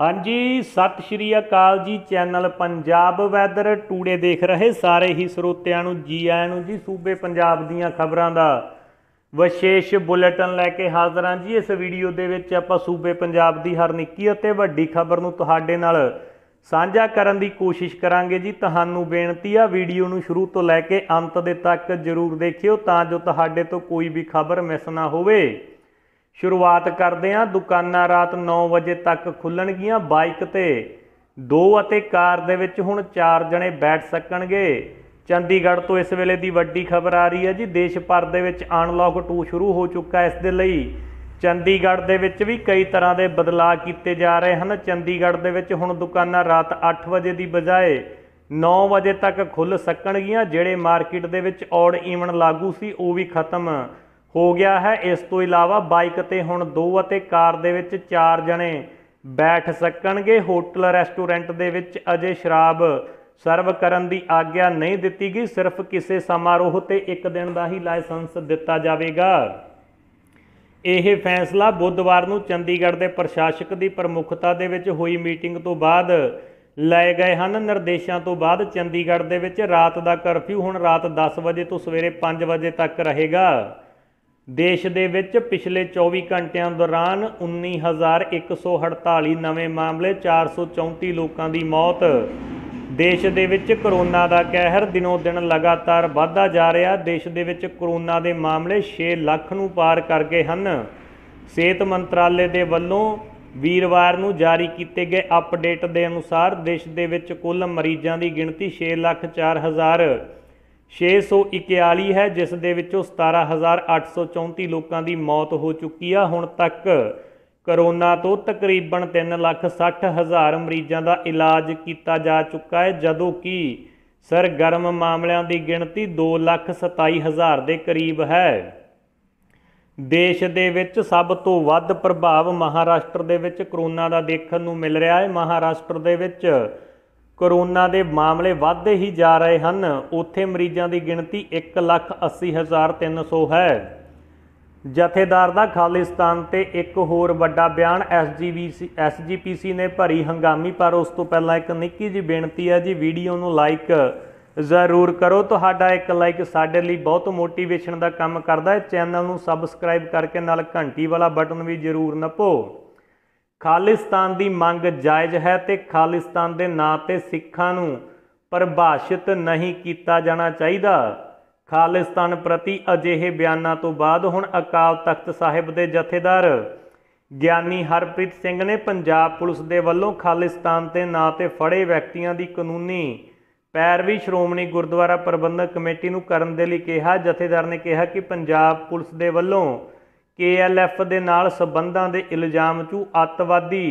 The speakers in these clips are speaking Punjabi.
ਹਾਂਜੀ ਸਤਿ ਸ਼੍ਰੀ ਅਕਾਲ ਜੀ ਚੈਨਲ ਪੰਜਾਬ ਵੈਦਰ ਟੂਡੇ ਦੇਖ ਰਹੇ ਸਾਰੇ ਹੀ ਸਰੋਤਿਆਂ ਨੂੰ ਜੀ ਆਇਆਂ ਨੂੰ ਜੀ ਸੂਬੇ ਪੰਜਾਬ ਦੀਆਂ ਖਬਰਾਂ ਦਾ ਵਿਸ਼ੇਸ਼ ਬੁਲੇਟਿਨ ਲੈ ਕੇ ਹਾਜ਼ਰ ਹਾਂ ਜੀ ਇਸ ਵੀਡੀਓ ਦੇ ਵਿੱਚ ਆਪਾਂ ਸੂਬੇ ਪੰਜਾਬ ਦੀ ਹਰ ਨਿੱਕੀ ਅਤੇ ਵੱਡੀ ਖਬਰ ਨੂੰ ਤੁਹਾਡੇ ਨਾਲ ਸਾਂਝਾ ਕਰਨ ਦੀ ਕੋਸ਼ਿਸ਼ ਕਰਾਂਗੇ ਜੀ ਤੁਹਾਨੂੰ ਬੇਨਤੀ ਆ ਵੀਡੀਓ ਨੂੰ ਸ਼ੁਰੂ ਤੋਂ ਲੈ ਕੇ ਅੰਤ ਦੇ ਤੱਕ ਜ਼ਰੂਰ ਦੇਖਿਓ ਤਾਂ ਜੋ ਤੁਹਾਡੇ ਤੋਂ ਕੋਈ ਵੀ ਖਬਰ ਮਿਸ ਨਾ ਹੋਵੇ ਸ਼ੁਰੂਆਤ ਕਰਦੇ ਹਾਂ ਦੁਕਾਨਾਂ ਰਾਤ 9 ਵਜੇ ਤੱਕ ਖੁੱਲਣਗੀਆਂ ਬਾਈਕ ਤੇ ਦੋ ਅਤੇ ਕਾਰ ਦੇ ਵਿੱਚ ਹੁਣ 4 ਜਣੇ ਬੈਠ ਸਕਣਗੇ ਚੰਡੀਗੜ੍ਹ ਤੋਂ ਇਸ ਵੇਲੇ ਦੀ ਵੱਡੀ ਖਬਰ ਆ ਰਹੀ ਹੈ ਜੀ ਦੇਸ਼ ਭਰ ਦੇ ਵਿੱਚ ਅਨਲੌਕ 2 ਸ਼ੁਰੂ ਹੋ ਚੁੱਕਾ ਇਸ ਦੇ ਲਈ ਚੰਡੀਗੜ੍ਹ ਦੇ ਵਿੱਚ ਵੀ ਕਈ ਤਰ੍ਹਾਂ ਦੇ ਬਦਲਾਅ ਕੀਤੇ ਜਾ ਰਹੇ ਹਨ ਚੰਡੀਗੜ੍ਹ ਦੇ ਵਿੱਚ ਹੁਣ ਦੁਕਾਨਾਂ ਰਾਤ 8 ਵਜੇ ਦੀ ਬਜਾਏ 9 ਵਜੇ ਤੱਕ ਖੁੱਲ ਸਕਣਗੀਆਂ ਜਿਹੜੇ ਮਾਰਕੀਟ ਦੇ ਵਿੱਚ ਔਡ ਈਵਨ ਲਾਗੂ ਸੀ ਉਹ ਵੀ ਖਤਮ ਹੋ ਗਿਆ ਹੈ ਇਸ ਤੋਂ ਇਲਾਵਾ ਬਾਈਕ ਤੇ ਹੁਣ 2 ਅਤੇ ਕਾਰ ਦੇ ਵਿੱਚ 4 ਜਣੇ ਬੈਠ ਸਕਣਗੇ ਹੋਟਲ ਰੈਸਟੋਰੈਂਟ ਦੇ ਵਿੱਚ ਅਜੇ ਸ਼ਰਾਬ ਸਰਵ ਕਰਨ ਦੀ ਆਗਿਆ ਨਹੀਂ ਦਿੱਤੀ ਗਈ ਸਿਰਫ ਕਿਸੇ ਸਮਾਰੋਹ ਤੇ ਇੱਕ ਦਿਨ ਦਾ ਹੀ ਲਾਇਸੈਂਸ ਦਿੱਤਾ ਜਾਵੇਗਾ ਇਹ ਫੈਸਲਾ ਬੁੱਧਵਾਰ ਨੂੰ ਚੰਡੀਗੜ੍ਹ ਦੇ ਪ੍ਰਸ਼ਾਸਕ ਦੀ ਪ੍ਰਮੁੱਖਤਾ ਦੇ ਵਿੱਚ ਹੋਈ ਮੀਟਿੰਗ ਤੋਂ ਬਾਅਦ ਲਏ ਗਏ ਹਨ ਨਿਰਦੇਸ਼ਾਂ ਤੋਂ ਬਾਅਦ ਚੰਡੀਗੜ੍ਹ ਦੇ ਵਿੱਚ ਰਾਤ ਦਾ ਕਰਫਿਊ ਹੁਣ ਰਾਤ 10 ਵਜੇ ਤੋਂ ਸਵੇਰੇ 5 ਵਜੇ ਤੱਕ ਰਹੇਗਾ ਦੇਸ਼ ਦੇ ਵਿੱਚ ਪਿਛਲੇ 24 ਘੰਟਿਆਂ ਦੌਰਾਨ 19148 ਨਵੇਂ ਮਾਮਲੇ 434 ਲੋਕਾਂ ਦੀ ਮੌਤ ਦੇਸ਼ ਦੇ ਵਿੱਚ ਕਰੋਨਾ ਦਾ ਕਹਿਰ ਦਿਨੋਂ ਦਿਨ ਲਗਾਤਾਰ ਵਧਦਾ ਜਾ ਰਿਹਾ ਦੇਸ਼ ਦੇ ਵਿੱਚ ਕਰੋਨਾ ਦੇ ਮਾਮਲੇ 6 ਲੱਖ ਨੂੰ ਪਾਰ ਕਰ ਗਏ ਹਨ ਸਿਹਤ ਮੰਤਰਾਲੇ ਦੇ ਵੱਲੋਂ ਵੀਰਵਾਰ ਨੂੰ ਜਾਰੀ ਕੀਤੇ ਗਏ ਅਪਡੇਟ ਦੇ ਅਨੁਸਾਰ ਦੇਸ਼ ਦੇ ਵਿੱਚ ਕੁੱਲ ਮਰੀਜ਼ਾਂ ਦੀ ਗਿਣਤੀ 6 ਲੱਖ 4000 641 ਹੈ ਜਿਸ ਦੇ ਵਿੱਚੋਂ 17834 ਲੋਕਾਂ ਦੀ ਮੌਤ ਹੋ ਚੁੱਕੀ ਆ ਹੁਣ ਤੱਕ ਕਰੋਨਾ ਤੋਂ ਤਕਰੀਬਨ 360000 ਮਰੀਜ਼ਾਂ ਦਾ ਇਲਾਜ ਕੀਤਾ ਜਾ ਚੁੱਕਾ ਹੈ ਜਦੋਂ ਕਿ ਸਰਗਰਮ ਮਾਮਲਿਆਂ ਦੀ ਗਿਣਤੀ 227000 ਦੇ ਕਰੀਬ ਹੈ ਦੇਸ਼ ਦੇ ਵਿੱਚ ਸਭ ਤੋਂ ਵੱਧ ਪ੍ਰਭਾਵ ਮਹਾਰਾਸ਼ਟਰ ਦੇ ਵਿੱਚ ਕਰੋਨਾ ਦਾ ਦੇਖਣ ਨੂੰ ਮਿਲ ਰਿਹਾ ਹੈ ਮਹਾਰਾਸ਼ਟਰ ਦੇ ਵਿੱਚ ਕਰੋਨਾ ਦੇ ਮਾਮਲੇ ਵੱਧਦੇ ਹੀ ਜਾ ਰਹੇ ਹਨ ਉੱਥੇ ਮਰੀਜ਼ਾਂ ਦੀ ਗਿਣਤੀ 180300 ਹੈ ਜਥੇਦਾਰ ਦਾ ਖਾਲਿਸਤਾਨ ਤੇ ਇੱਕ ਹੋਰ ਵੱਡਾ ਬਿਆਨ ਐਸਜੀਪੀਸੀ ਐਸਜੀਪੀਸੀ ਨੇ ਭਰੀ ਹੰਗਾਮੀ ਪਰ ਉਸ ਤੋਂ ਪਹਿਲਾਂ ਇੱਕ ਨਿੱਕੀ ਜੀ ਬੇਨਤੀ ਹੈ ਜੀ ਵੀਡੀਓ ਨੂੰ ਲਾਈਕ ਜ਼ਰੂਰ ਕਰੋ ਤੁਹਾਡਾ ਇੱਕ ਲਾਈਕ ਸਾਡੇ ਲਈ ਬਹੁਤ ਮੋਟੀਵੇਸ਼ਨ ਦਾ ਕੰਮ ਕਰਦਾ ਹੈ ਚੈਨਲ ਨੂੰ ਸਬਸਕ੍ਰਾਈਬ ਕਰਕੇ ਨਾਲ ਘੰਟੀ ਵਾਲਾ ਬਟਨ ਵੀ ਜ਼ਰੂਰ ਨੱਪੋ ਖਾਲਿਸਤਾਨ ਦੀ ਮੰਗ ਜਾਇਜ਼ ਹੈ ਤੇ ਖਾਲਿਸਤਾਨ ਦੇ ਨਾਂ ਤੇ ਸਿੱਖਾਂ ਨੂੰ ਪਰਿਭਾਸ਼ਿਤ ਨਹੀਂ ਕੀਤਾ ਜਾਣਾ ਚਾਹੀਦਾ ਖਾਲਿਸਤਾਨ ਪ੍ਰਤੀ ਅਜਿਹੇ ਬਿਆਨਾਂ ਤੋਂ ਬਾਅਦ ਹੁਣ ਅਕਾਲ ਤਖਤ ਸਾਹਿਬ ਦੇ ਜਥੇਦਾਰ ਗਿਆਨੀ ਹਰਪ੍ਰੀਤ ਸਿੰਘ ਨੇ ਪੰਜਾਬ ਪੁਲਿਸ ਦੇ ਵੱਲੋਂ ਖਾਲਿਸਤਾਨ ਤੇ ਨਾਂ ਤੇ ਫੜੇ ਵਿਅਕਤੀਆਂ ਦੀ ਕਾਨੂੰਨੀ ਪੈਰਵੀ ਸ਼੍ਰੋਮਣੀ ਗੁਰਦੁਆਰਾ ਪ੍ਰਬੰਧਕ ਕਮੇਟੀ ਨੂੰ ਕਰਨ ਦੇ ਲਈ ਕਿਹਾ ਜਥੇਦਾਰ ਨੇ ਕਿਹਾ ਕਿ ਪੰਜਾਬ ਪੁਲਿਸ ਦੇ ਵੱਲੋਂ ਕੇਐਲਐਫ ਦੇ ਨਾਲ ਸਬੰਧਾਂ ਦੇ ਇਲਜ਼ਾਮ ਚੂ ਅੱਤਵਾਦੀ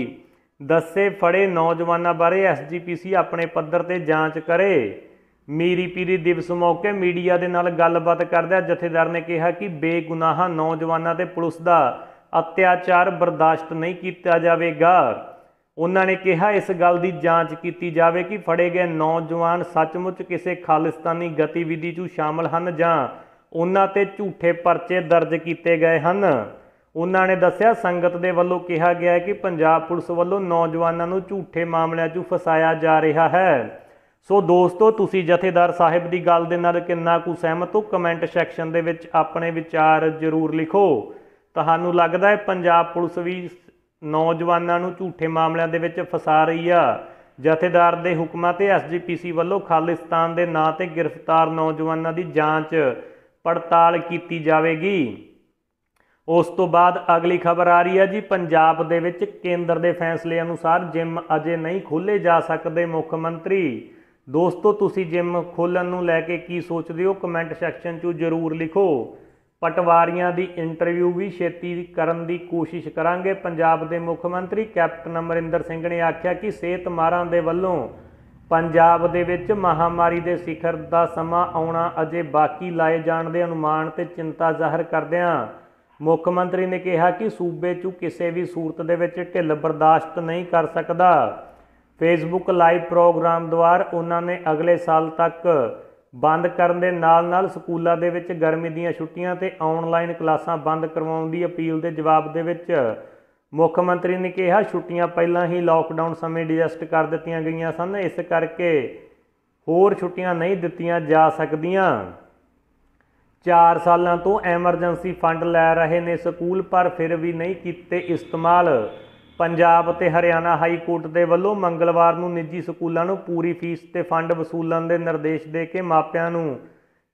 ਦੱਸੇ ਫੜੇ ਨੌਜਵਾਨਾਂ ਬਾਰੇ ਐਸਜੀਪੀਸੀ ਆਪਣੇ ਪੱਧਰ ਤੇ ਜਾਂਚ ਕਰੇ ਮੀਰੀ ਪੀਰੀ ਦਿਵਸ ਮੌਕੇ ਮੀਡੀਆ ਦੇ ਨਾਲ ਗੱਲਬਾਤ ਕਰਦੇ ਜਥੇਦਾਰ ਨੇ ਕਿਹਾ ਕਿ ਬੇਗੁਨਾਹਾਂ ਨੌਜਵਾਨਾਂ ਤੇ ਪੁਲਿਸ ਦਾ ਅਤਿਆਚਾਰ ਬਰਦਾਸ਼ਤ ਨਹੀਂ ਕੀਤਾ ਜਾਵੇਗਾ ਉਹਨਾਂ ਨੇ ਕਿਹਾ ਇਸ ਗੱਲ ਦੀ ਜਾਂਚ ਕੀਤੀ ਜਾਵੇ ਕਿ ਫੜੇ ਗਏ ਨੌਜਵਾਨ ਸੱਚਮੁੱਚ ਕਿਸੇ ਖਾਲਿਸਤਾਨੀ ਗਤੀਵਿਧੀ 'ਚ ਸ਼ਾਮਲ ਹਨ ਜਾਂ ਉਹਨਾਂ ਤੇ ਝੂਠੇ ਪਰਚੇ ਦਰਜ ਕੀਤੇ ਗਏ ਹਨ ਉਹਨਾਂ ਨੇ ਦੱਸਿਆ ਸੰਗਤ ਦੇ ਵੱਲੋਂ ਕਿਹਾ ਗਿਆ ਹੈ ਕਿ ਪੰਜਾਬ ਪੁਲਿਸ ਵੱਲੋਂ ਨੌਜਵਾਨਾਂ ਨੂੰ ਝੂਠੇ ਮਾਮਲਿਆਂ 'ਚ ਫਸਾਇਆ ਜਾ ਰਿਹਾ ਹੈ ਸੋ ਦੋਸਤੋ ਤੁਸੀਂ ਜਥੇਦਾਰ ਸਾਹਿਬ ਦੀ ਗੱਲ ਦੇ ਨਾਲ ਕਿੰਨਾ ਕੁ ਸਹਿਮਤ ਹੋ ਕਮੈਂਟ ਸੈਕਸ਼ਨ ਦੇ ਵਿੱਚ ਆਪਣੇ ਵਿਚਾਰ ਜ਼ਰੂਰ ਲਿਖੋ ਤੁਹਾਨੂੰ ਲੱਗਦਾ ਹੈ ਪੰਜਾਬ ਪੁਲਿਸ ਵੀ ਨੌਜਵਾਨਾਂ ਨੂੰ ਝੂਠੇ ਮਾਮਲਿਆਂ ਦੇ ਵਿੱਚ ਫਸਾ ਰਹੀ ਆ ਜਥੇਦਾਰ ਦੇ ਹੁਕਮਾਂ ਤੇ ਐਸਜੀਪੀਸੀ ਵੱਲੋਂ ਖਾਲਿਸਤਾਨ ਦੇ ਨਾਂ ਤੇ ਗ੍ਰਿਫਤਾਰ ਨੌਜਵਾਨਾਂ ਦੀ ਜਾਂਚ ਪੜਤਾਲ ਕੀਤੀ ਜਾਵੇਗੀ ਉਸ ਤੋਂ ਬਾਅਦ ਅਗਲੀ ਖਬਰ ਆ ਰਹੀ ਹੈ ਜੀ ਪੰਜਾਬ ਦੇ ਵਿੱਚ ਕੇਂਦਰ ਦੇ ਫੈਸਲੇ ਅਨੁਸਾਰ ਜਿਮ ਅਜੇ ਨਹੀਂ ਖੋਲੇ ਜਾ ਸਕਦੇ ਮੁੱਖ ਮੰਤਰੀ ਦੋਸਤੋ ਤੁਸੀਂ ਜਿਮ ਖੋਲਣ ਨੂੰ ਲੈ ਕੇ ਕੀ ਸੋਚਦੇ ਹੋ ਕਮੈਂਟ ਸੈਕਸ਼ਨ 'ਚ ਜ਼ਰੂਰ ਲਿਖੋ ਪਟਵਾਰੀਆਂ ਦੀ ਇੰਟਰਵਿਊ ਵੀ ਛੇਤੀ ਕਰਨ ਦੀ ਕੋਸ਼ਿਸ਼ ਕਰਾਂਗੇ ਪੰਜਾਬ ਦੇ ਮੁੱਖ ਮੰਤਰੀ ਕੈਪਟਨ ਅਮਰਿੰਦਰ ਸਿੰਘ ਨੇ ਆਖਿਆ ਕਿ ਸਿਹਤ ਮਾਰਾਂ ਦੇ ਵੱਲੋਂ ਪੰਜਾਬ ਦੇ ਵਿੱਚ ਮਹਾਮਾਰੀ ਦੇ ਸਿਖਰ ਦਾ ਸਮਾਂ ਆਉਣਾ ਅਜੇ ਬਾਕੀ ਲਾਏ ਜਾਣ ਦੇ ਅਨੁਮਾਨ ਤੇ ਚਿੰਤਾ ਜ਼ਾਹਰ ਕਰਦਿਆਂ ਮੁੱਖ ਮੰਤਰੀ ਨੇ ਕਿਹਾ ਕਿ ਸੂਬੇ 'ਚ ਕਿਸੇ ਵੀ ਸੂਰਤ ਦੇ ਵਿੱਚ ਢਿੱਲ ਬਰਦਾਸ਼ਤ ਨਹੀਂ ਕਰ ਸਕਦਾ ਫੇਸਬੁੱਕ ਲਾਈਵ ਪ੍ਰੋਗਰਾਮ ਦੁਆਰ ਉਹਨਾਂ ਨੇ ਅਗਲੇ ਸਾਲ ਤੱਕ ਬੰਦ ਕਰਨ ਦੇ ਨਾਲ-ਨਾਲ ਸਕੂਲਾਂ ਦੇ ਵਿੱਚ ਗਰਮੀ ਦੀਆਂ ਛੁੱਟੀਆਂ ਤੇ ਆਨਲਾਈਨ ਕਲਾਸਾਂ ਬੰਦ ਕਰਵਾਉਣ ਦੀ ਅਪੀਲ ਦੇ ਜਵਾਬ ਦੇ ਵਿੱਚ ਮੁੱਖ ਮੰਤਰੀ ਨੇ ਕਿਹਾ ਛੁੱਟੀਆਂ ਪਹਿਲਾਂ ਹੀ ਲਾਕਡਾਊਨ ਸਮੇਂ ਡਿਜੈਸਟ ਕਰ ਦਿੱਤੀਆਂ ਗਈਆਂ ਸਨ ਇਸ ਕਰਕੇ ਹੋਰ ਛੁੱਟੀਆਂ ਨਹੀਂ ਦਿੱਤੀਆਂ ਜਾ ਸਕਦੀਆਂ 4 ਸਾਲਾਂ ਤੋਂ ਐਮਰਜੈਂਸੀ ਫੰਡ ਲੈ ਰਹੇ ਨੇ ਸਕੂਲ ਪਰ ਫਿਰ ਵੀ ਨਹੀਂ ਕੀਤੇ ਇਸਤੇਮਾਲ ਪੰਜਾਬ ਤੇ ਹਰਿਆਣਾ ਹਾਈ ਕੋਰਟ ਦੇ ਵੱਲੋਂ ਮੰਗਲਵਾਰ ਨੂੰ ਨਿੱਜੀ ਸਕੂਲਾਂ ਨੂੰ ਪੂਰੀ ਫੀਸ ਤੇ ਫੰਡ ਵਸੂਲਣ ਦੇ ਨਿਰਦੇਸ਼ ਦੇ ਕੇ ਮਾਪਿਆਂ ਨੂੰ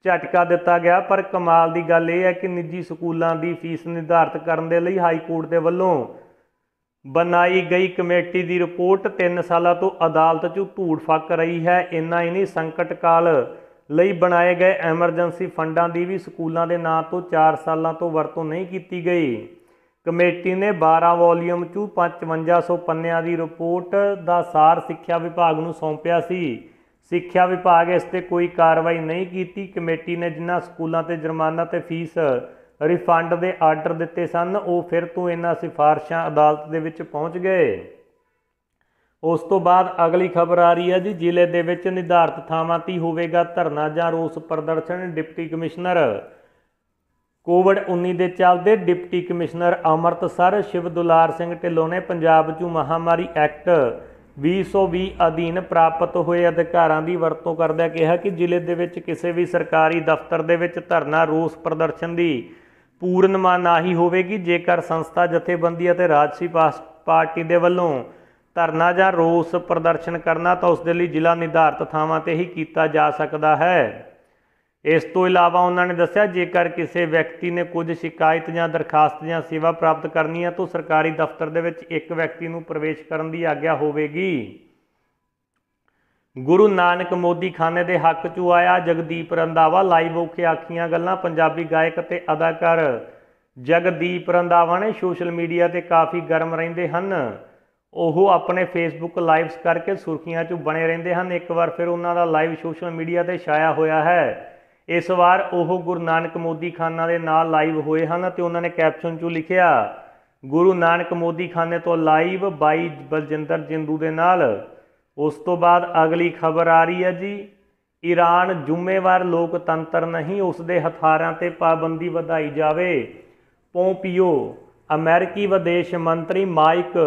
ਝਟਕਾ ਦਿੱਤਾ ਗਿਆ ਪਰ ਕਮਾਲ ਦੀ ਗੱਲ ਇਹ ਹੈ ਕਿ ਨਿੱਜੀ ਸਕੂਲਾਂ ਦੀ ਫੀਸ ਨਿਰਧਾਰਤ ਕਰਨ ਦੇ ਲਈ ਹਾਈ ਕੋਰਟ ਦੇ ਵੱਲੋਂ ਬਣਾਈ ਗਈ ਕਮੇਟੀ ਦੀ ਰਿਪੋਰਟ 3 ਸਾਲਾਂ ਤੋਂ ਅਦਾਲਤ 'ਚ ਧੂੜ ਫੱਕ ਰਹੀ ਹੈ ਇੰਨਾ ਹੀ ਨਹੀਂ ਸੰਕਟ ਕਾਲ ਲਈ ਬਣਾਏ ਗਏ ਐਮਰਜੈਂਸੀ ਫੰਡਾਂ ਦੀ ਵੀ ਸਕੂਲਾਂ ਦੇ ਨਾਂ ਤੋਂ 4 ਸਾਲਾਂ ਤੋਂ ਵਰਤੋਂ ਨਹੀਂ ਕੀਤੀ ਗਈ ਕਮੇਟੀ ਨੇ 12 ਵੋਲੀਅਮ 'ਚ 5500 ਪੰਨਿਆਂ ਦੀ ਰਿਪੋਰਟ ਦਾ ਸਾਰ ਸਿੱਖਿਆ ਵਿਭਾਗ ਨੂੰ ਸੌਂਪਿਆ ਸੀ ਸਿੱਖਿਆ ਵਿਭਾਗ ਇਸ ਤੇ ਕੋਈ ਕਾਰਵਾਈ ਨਹੀਂ ਕੀਤੀ ਕਮੇਟੀ ਨੇ ਜਿਨ੍ਹਾਂ ਸਕੂਲਾਂ ਤੇ ਜੁਰਮਾਨਾ ਤੇ ਫੀਸ ਰਿਫੰਡ ਦੇ ਆਰਡਰ ਦਿੱਤੇ ਸਨ ਉਹ ਫਿਰ ਤੋਂ ਇਹਨਾਂ ਸਿਫਾਰਿਸ਼ਾਂ ਅਦਾਲਤ ਦੇ ਵਿੱਚ ਪਹੁੰਚ ਗਏ ਉਸ ਤੋਂ ਬਾਅਦ ਅਗਲੀ ਖਬਰ ਆ ਰਹੀ ਹੈ ਜੀ ਜ਼ਿਲ੍ਹੇ ਦੇ ਵਿੱਚ ਨਿਰਧਾਰਤ ਥਾਵਾਂ 'ਤੇ ਹੋਵੇਗਾ ਧਰਨਾ ਜਾਂ ਰੋਸ ਪ੍ਰਦਰਸ਼ਨ ਡਿਪਟੀ ਕਮਿਸ਼ਨਰ ਕੋਵਿਡ-19 ਦੇ ਚੱਲਦੇ ਡਿਪਟੀ ਕਮਿਸ਼ਨਰ ਅਮਰਤਸਰ ਸ਼ਿਵ ਦੁਲਾਰ ਸਿੰਘ ਢਿੱਲੋਂ ਨੇ ਪੰਜਾਬ 'ਚ ਮਹਾਮਾਰੀ ਐਕਟ 2020 ਅਧੀਨ ਪ੍ਰਾਪਤ ਹੋਏ ਅਧਿਕਾਰਾਂ ਦੀ ਵਰਤੋਂ ਕਰਦਿਆਂ ਕਿਹਾ ਕਿ ਜ਼ਿਲ੍ਹੇ ਦੇ ਵਿੱਚ ਕਿਸੇ ਵੀ ਸਰਕਾਰੀ ਦਫ਼ਤਰ ਦੇ ਵਿੱਚ ਧਰਨਾ ਰੋਸ ਪ੍ਰਦਰਸ਼ਨ ਦੀ ਪੂਰਨਮਾ ਨਹੀਂ ਹੋਵੇਗੀ ਜੇਕਰ ਸੰਸਥਾ ਜਥੇਬੰਦੀ ਅਤੇ ਰਾਜਸੀ ਪਾਰਟੀ ਦੇ ਵੱਲੋਂ ਧਰਨਾ ਜਾਂ ਰੋਸ ਪ੍ਰਦਰਸ਼ਨ ਕਰਨਾ ਤਾਂ ਉਸ ਦੇ ਲਈ ਜ਼ਿਲ੍ਹਾ ਨਿਰਧਾਰਤ ਥਾਵਾਂ ਤੇ ਹੀ ਕੀਤਾ ਜਾ ਸਕਦਾ ਹੈ ਇਸ ਤੋਂ ਇਲਾਵਾ ਉਹਨਾਂ ਨੇ ਦੱਸਿਆ ਜੇਕਰ ਕਿਸੇ ਵਿਅਕਤੀ ਨੇ ਕੁਝ ਸ਼ਿਕਾਇਤ ਜਾਂ ਦਰਖਾਸਤ ਜਾਂ ਸੇਵਾ ਪ੍ਰਾਪਤ ਕਰਨੀ ਹੈ ਤਾਂ ਸਰਕਾਰੀ ਦਫ਼ਤਰ ਦੇ ਵਿੱਚ ਇੱਕ ਵਿਅਕਤੀ ਨੂੰ ਪ੍ਰਵੇਸ਼ ਕਰਨ ਦੀ ਆਗਿਆ ਹੋਵੇਗੀ ਗੁਰੂ ਨਾਨਕ ਮੋਦੀ ਖਾਨੇ ਦੇ ਹੱਕ 'ਚ ਆਇਆ ਜਗਦੀਪ ਰੰਦਾਵਾ ਲਾਈਵ ਹੋ ਕੇ ਆਖੀਆਂ ਗੱਲਾਂ ਪੰਜਾਬੀ ਗਾਇਕ ਤੇ ਅਦਾਕਾਰ ਜਗਦੀਪ ਰੰਦਾਵਾ ਨੇ ਸੋਸ਼ਲ ਮੀਡੀਆ ਤੇ ਕਾਫੀ ਗਰਮ ਰਹਿੰਦੇ ਹਨ ਉਹ ਆਪਣੇ ਫੇਸਬੁੱਕ ਲਾਈਵਸ ਕਰਕੇ ਸੁਰਖੀਆਂ 'ਚ ਬਣੇ ਰਹਿੰਦੇ ਹਨ ਇੱਕ ਵਾਰ ਫਿਰ ਉਹਨਾਂ ਦਾ ਲਾਈਵ ਸੋਸ਼ਲ ਮੀਡੀਆ ਤੇ ਛਾਇਆ ਹੋਇਆ ਹੈ ਇਸ ਵਾਰ ਉਹ ਗੁਰੂ ਨਾਨਕ ਮੋਦੀ ਖਾਨਾ ਦੇ ਨਾਲ ਲਾਈਵ ਹੋਏ ਹਨ ਤੇ ਉਹਨਾਂ ਨੇ ਕੈਪਸ਼ਨ 'ਚ ਲਿਖਿਆ ਗੁਰੂ ਨਾਨਕ ਮੋਦੀ ਖਾਨੇ ਤੋਂ ਲਾਈਵ ਬਾਈ ਬਲਜਿੰਦਰ ਜਿੰਦੂ ਦੇ ਨਾਲ ਉਸ ਤੋਂ ਬਾਅਦ ਅਗਲੀ ਖਬਰ ਆ ਰਹੀ ਹੈ ਜੀ ਈਰਾਨ ਜ਼ਿੰਮੇਵਾਰ ਲੋਕਤੰਤਰ ਨਹੀਂ ਉਸ ਦੇ ਹਥਿਆਰਾਂ ਤੇ ਪਾਬੰਦੀ ਵਧਾਈ ਜਾਵੇ ਪੋਂਪੀਓ ਅਮਰੀਕੀ ਵਿਦੇਸ਼ ਮੰਤਰੀ ਮਾਈਕ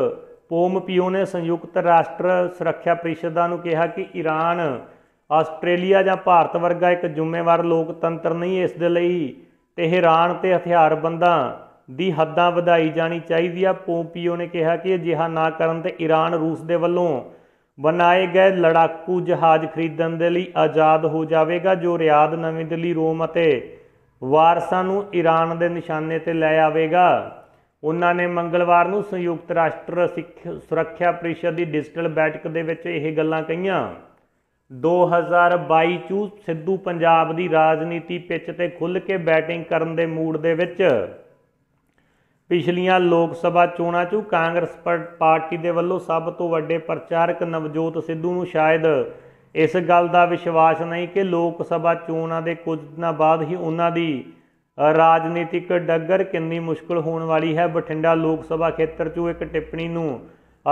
ਪੋਮਪੀਓ ਨੇ ਸੰਯੁਕਤ ਰਾਸ਼ਟਰ ਸੁਰੱਖਿਆ ਪਰਿਸ਼ਦਾਂ ਨੂੰ ਕਿਹਾ ਕਿ ਈਰਾਨ ਆਸਟ੍ਰੇਲੀਆ ਜਾਂ ਭਾਰਤ ਵਰਗਾ ਇੱਕ ਜ਼ਿੰਮੇਵਾਰ ਲੋਕਤੰਤਰ ਨਹੀਂ ਇਸ ਦੇ ਲਈ ਤੇਹਰਾਨ ਤੇ ਹਥਿਆਰਬੰਦਾਂ ਦੀ ਹੱਦਾਂ ਵਧਾਈ ਜਾਣੀ ਚਾਹੀਦੀ ਆ ਪੋਂਪੀਓ ਨੇ ਕਿਹਾ ਕਿ ਅਜਿਹਾ ਨਾ ਕਰਨ ਤੇ ਈਰਾਨ ਰੂਸ ਦੇ ਵੱਲੋਂ ਬਣਾਏ ਗਏ ਲੜਾਕੂ ਜਹਾਜ਼ ਖਰੀਦਣ ਦੇ ਲਈ ਆਜ਼ਾਦ ਹੋ ਜਾਵੇਗਾ ਜੋ ਰਿਆਦ ਨਵੀਂ ਦਿੱਲੀ ਰੋਮ ਅਤੇ ਵਾਰਸਾਂ ਨੂੰ ਈਰਾਨ ਦੇ ਨਿਸ਼ਾਨੇ ਤੇ ਲੈ ਆਵੇਗਾ ਉਹਨਾਂ ਨੇ ਮੰਗਲਵਾਰ ਨੂੰ ਸੰਯੁਕਤ ਰਾਸ਼ਟਰ ਸੁਰੱਖਿਆ ਪਰਿਸ਼ਦ ਦੀ ਡਿਜੀਟਲ ਬੈਠਕ ਦੇ ਵਿੱਚ ਇਹ ਗੱਲਾਂ ਕਹੀਆਂ 2022 ਚ ਸਿੱਧੂ ਪੰਜਾਬ ਦੀ ਰਾਜਨੀਤੀ ਪਿੱਚ ਤੇ ਖੁੱਲ ਕੇ ਬੈਟਿੰਗ ਕਰਨ ਦੇ ਮੂਡ ਦੇ ਵਿੱਚ ਪਿਛਲੀਆਂ ਲੋਕ ਸਭਾ ਚੋਣਾਂ 'ਚ ਕਾਂਗਰਸ ਪਾਰਟੀ ਦੇ ਵੱਲੋਂ ਸਭ ਤੋਂ ਵੱਡੇ ਪ੍ਰਚਾਰਕ ਨਵਜੋਤ ਸਿੱਧੂ ਨੂੰ ਸ਼ਾਇਦ ਇਸ ਗੱਲ ਦਾ ਵਿਸ਼ਵਾਸ ਨਹੀਂ ਕਿ ਲੋਕ ਸਭਾ ਚੋਣਾਂ ਦੇ ਕੁਝ ਦਿਨਾਂ ਬਾਅਦ ਹੀ ਉਹਨਾਂ ਦੀ ਰਾਜਨੀਤਿਕ ਡੱਗਰ ਕਿੰਨੀ ਮੁਸ਼ਕਲ ਹੋਣ ਵਾਲੀ ਹੈ ਬਠਿੰਡਾ ਲੋਕ ਸਭਾ ਖੇਤਰ 'ਚ ਇੱਕ ਟਿੱਪਣੀ ਨੂੰ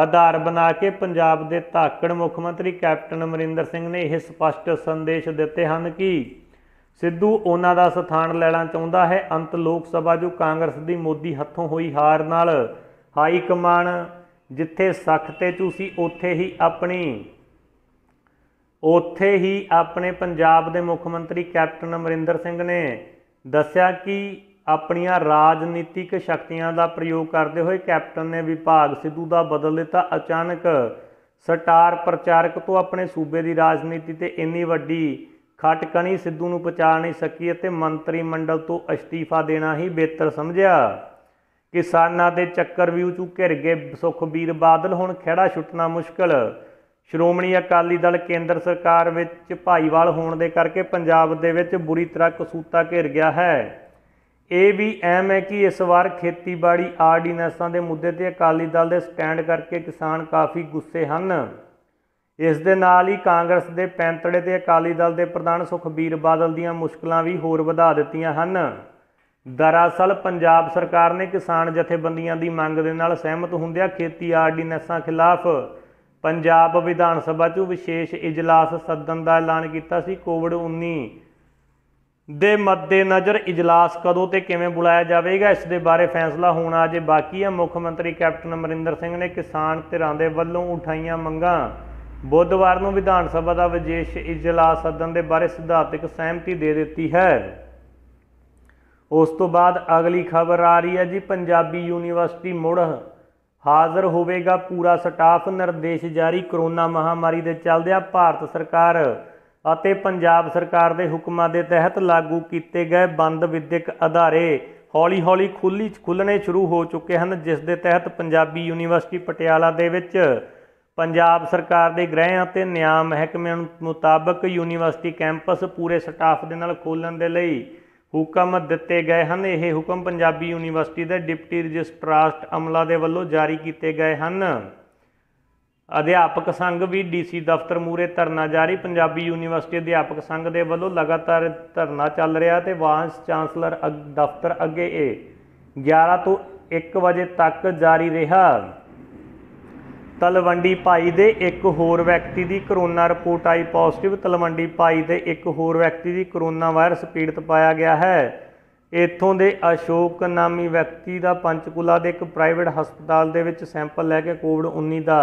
ਆਧਾਰ ਬਣਾ ਕੇ ਪੰਜਾਬ ਦੇ ਧਾਕੜ ਮੁੱਖ ਮੰਤਰੀ ਕੈਪਟਨ ਅਮਰਿੰਦਰ ਸਿੰਘ ਨੇ ਇਹ ਸਪਸ਼ਟ ਸੰਦੇਸ਼ ਦਿੱਤੇ ਹਨ ਕਿ ਸਿੱਧੂ ਉਹਨਾਂ ਦਾ ਸਥਾਨ ਲੈਣਾ ਚਾਹੁੰਦਾ ਹੈ ਅੰਤ ਲੋਕ ਸਭਾ ਜੋ ਕਾਂਗਰਸ ਦੀ ਮੋਦੀ ਹੱਥੋਂ ਹੋਈ ਹਾਰ ਨਾਲ ਹਾਈ ਕਮਾਨ ਜਿੱਥੇ ਸਖ ਤੇ ਚੂਸੀ ਉੱਥੇ ਹੀ ਆਪਣੀ ਉੱਥੇ ਹੀ ਆਪਣੇ ਪੰਜਾਬ ਦੇ ਮੁੱਖ ਮੰਤਰੀ ਕੈਪਟਨ ਅਮਰਿੰਦਰ ਸਿੰਘ ਨੇ ਦੱਸਿਆ ਕਿ ਆਪਣੀਆਂ ਰਾਜਨੀਤਿਕ ਸ਼ਕਤੀਆਂ ਦਾ ਪ੍ਰਯੋਗ ਕਰਦੇ ਹੋਏ ਕੈਪਟਨ ਨੇ ਵਿਭਾਗ ਸਿੱਧੂ ਦਾ ਬਦਲ ਦਿੱਤਾ ਅਚਾਨਕ ਸਟਾਰ ਪ੍ਰਚਾਰਕ ਤੋਂ ਆਪਣੇ ਸੂਬੇ ਦੀ ਰਾਜਨੀਤੀ ਤੇ ਇੰਨੀ ਵੱਡੀ ਖਟਕਣੀ ਸਿੱਧੂ ਨੂੰ ਪਛਾਣ ਨਹੀਂ ਸਕੀ ਅਤੇ ਮੰਤਰੀ ਮੰਡਲ ਤੋਂ ਅਸਤੀਫਾ ਦੇਣਾ ਹੀ ਬਿਹਤਰ ਸਮਝਿਆ ਕਿਸਾਨਾਂ ਦੇ ਚੱਕਰ ਵੀ ਉਚੂ ਘਿਰ ਗਏ ਸੁਖਬੀਰ ਬਾਦਲ ਹੁਣ ਖਿਹੜਾ ਛੁੱਟਣਾ ਮੁਸ਼ਕਲ ਸ਼੍ਰੋਮਣੀ ਅਕਾਲੀ ਦਲ ਕੇਂਦਰ ਸਰਕਾਰ ਵਿੱਚ ਭਾਈਵਾਲ ਹੋਣ ਦੇ ਕਰਕੇ ਪੰਜਾਬ ਦੇ ਵਿੱਚ ਬੁਰੀ ਤਰ੍ਹਾਂ ਕਸੂਤਾ ਘਿਰ ਗਿਆ ਹੈ ਇਹ ਵੀ ਐਮ ਹੈ ਕਿ ਇਸ ਵਾਰ ਖੇਤੀਬਾੜੀ ਆਰਡੀਨੈਂਸਾਂ ਦੇ ਮੁੱਦੇ ਤੇ ਅਕਾਲੀ ਦਲ ਦੇ ਸਟੈਂਡ ਕਰਕੇ ਕਿਸਾਨ ਕਾਫੀ ਗੁੱਸੇ ਹਨ ਇਸ ਦੇ ਨਾਲ ਹੀ ਕਾਂਗਰਸ ਦੇ ਪੈਂਤੜੇ ਤੇ ਅਕਾਲੀ ਦਲ ਦੇ ਪ੍ਰਧਾਨ ਸੁਖਬੀਰ ਬਾਦਲ ਦੀਆਂ ਮੁਸ਼ਕਲਾਂ ਵੀ ਹੋਰ ਵਧਾ ਦਿੱਤੀਆਂ ਹਨ ਦਰਅਸਲ ਪੰਜਾਬ ਸਰਕਾਰ ਨੇ ਕਿਸਾਨ ਜਥੇਬੰਦੀਆਂ ਦੀ ਮੰਗ ਦੇ ਨਾਲ ਸਹਿਮਤ ਹੁੰਦਿਆਂ ਖੇਤੀ ਆਰਡੀਨੈਂਸਾਂ ਖਿਲਾਫ ਪੰਜਾਬ ਵਿਧਾਨ ਸਭਾ 'ਚ ਵਿਸ਼ੇਸ਼ ਇਜਲਾਸ ਸੱਦਣ ਦਾ ਐਲਾਨ ਕੀਤਾ ਸੀ ਕੋਵਿਡ-19 ਦੇ ਮੱਦੇਨਜ਼ਰ ਇਜਲਾਸ ਕਦੋਂ ਤੇ ਕਿਵੇਂ ਬੁਲਾਇਆ ਜਾਵੇਗਾ ਇਸ ਦੇ ਬਾਰੇ ਫੈਸਲਾ ਹੋਣਾ ਅਜੇ ਬਾਕੀ ਹੈ ਮੁੱਖ ਮੰਤਰੀ ਕੈਪਟਨ ਅਮਰਿੰਦਰ ਸਿੰਘ ਨੇ ਕਿਸਾਨ ਧਿਰਾਂ ਦੇ ਵੱਲੋਂ ਉਠਾਈਆਂ ਮੰਗਾਂ ਬੁੱਧਵਾਰ ਨੂੰ ਵਿਧਾਨ ਸਭਾ ਦਾ ਵਿਸ਼ੇਸ਼ ਇਜਲਾਸ ਸਦਨ ਦੇ ਬਾਰੇ ਸਿਧਾਂਤਿਕ ਸਹਿਮਤੀ ਦੇ ਦਿੱਤੀ ਹੈ ਉਸ ਤੋਂ ਬਾਅਦ ਅਗਲੀ ਖਬਰ ਆ ਰਹੀ ਹੈ ਜੀ ਪੰਜਾਬੀ ਯੂਨੀਵਰਸਿਟੀ ਮੁੜ ਹਾਜ਼ਰ ਹੋਵੇਗਾ ਪੂਰਾ ਸਟਾਫ ਨਿਰਦੇਸ਼ ਜਾਰੀ ਕਰੋਨਾ ਮਹਾਮਾਰੀ ਦੇ ਚੱਲਦਿਆਂ ਭਾਰਤ ਸਰਕਾਰ ਅਤੇ ਪੰਜਾਬ ਸਰਕਾਰ ਦੇ ਹੁਕਮਾਂ ਦੇ ਤਹਿਤ ਲਾਗੂ ਕੀਤੇ ਗਏ ਬੰਦ ਵਿਦਿਅਕ ਅਧਾਰੇ ਹੌਲੀ-ਹੌਲੀ ਖੁੱਲੀ ਖੁੱਲਣੇ ਸ਼ੁਰੂ ਹੋ ਚੁੱਕੇ ਹਨ ਜਿਸ ਦੇ ਤਹਿਤ ਪੰਜਾਬੀ ਯੂਨੀਵਰਸਿਟੀ ਪਟਿਆਲਾ ਦੇ ਵਿੱਚ ਪੰਜਾਬ ਸਰਕਾਰ ਦੇ ਗ੍ਰਹਿ ਅਤੇ ਨਿਯਮ ਮਹਿਕਮੇ ਮੁਤਾਬਕ ਯੂਨੀਵਰਸਿਟੀ ਕੈਂਪਸ ਪੂਰੇ ਸਟਾਫ ਦੇ ਨਾਲ ਖੋਲਣ ਦੇ ਲਈ ਹੁਕਮ ਦਿੱਤੇ ਗਏ ਹਨ ਇਹ ਹੁਕਮ ਪੰਜਾਬੀ ਯੂਨੀਵਰਸਿਟੀ ਦੇ ਡਿਪਟੀ ਰਜਿਸਟਰਾਸਟ ਅਮਲਾ ਦੇ ਵੱਲੋਂ ਜਾਰੀ ਕੀਤੇ ਗਏ ਹਨ ਅਧਿਆਪਕ ਸੰਘ ਵੀ ਡੀਸੀ ਦਫ਼ਤਰ ਮੂਰੇ ਧਰਨਾ ਜਾਰੀ ਪੰਜਾਬੀ ਯੂਨੀਵਰਸਿਟੀ ਅਧਿਆਪਕ ਸੰਘ ਦੇ ਵੱਲੋਂ ਲਗਾਤਾਰ ਧਰਨਾ ਚੱਲ ਰਿਹਾ ਤੇ ਵਾਂਸ ਚਾਂਸਲਰ ਦਫ਼ਤਰ ਅੱਗੇ ਇਹ 11 ਤੋਂ 1 ਵਜੇ ਤੱਕ ਜਾਰੀ ਰਿਹਾ ਤਲਵੰਡੀ ਪਾਈ ਦੇ ਇੱਕ ਹੋਰ ਵਿਅਕਤੀ ਦੀ ਕਰੋਨਾ ਰਿਪੋਰਟ ਆਈ ਪੋਜ਼ਿਟਿਵ ਤਲਵੰਡੀ ਪਾਈ ਦੇ ਇੱਕ ਹੋਰ ਵਿਅਕਤੀ ਦੀ ਕਰੋਨਾ ਵਾਇਰਸ ਪੀੜਤ ਪਾਇਆ ਗਿਆ ਹੈ ਇੱਥੋਂ ਦੇ ਅਸ਼ੋਕ ਨਾਮੀ ਵਿਅਕਤੀ ਦਾ ਪੰਚਕੂਲਾ ਦੇ ਇੱਕ ਪ੍ਰਾਈਵੇਟ ਹਸਪਤਾਲ ਦੇ ਵਿੱਚ ਸੈਂਪਲ ਲੈ ਕੇ ਕੋਵਿਡ-19 ਦਾ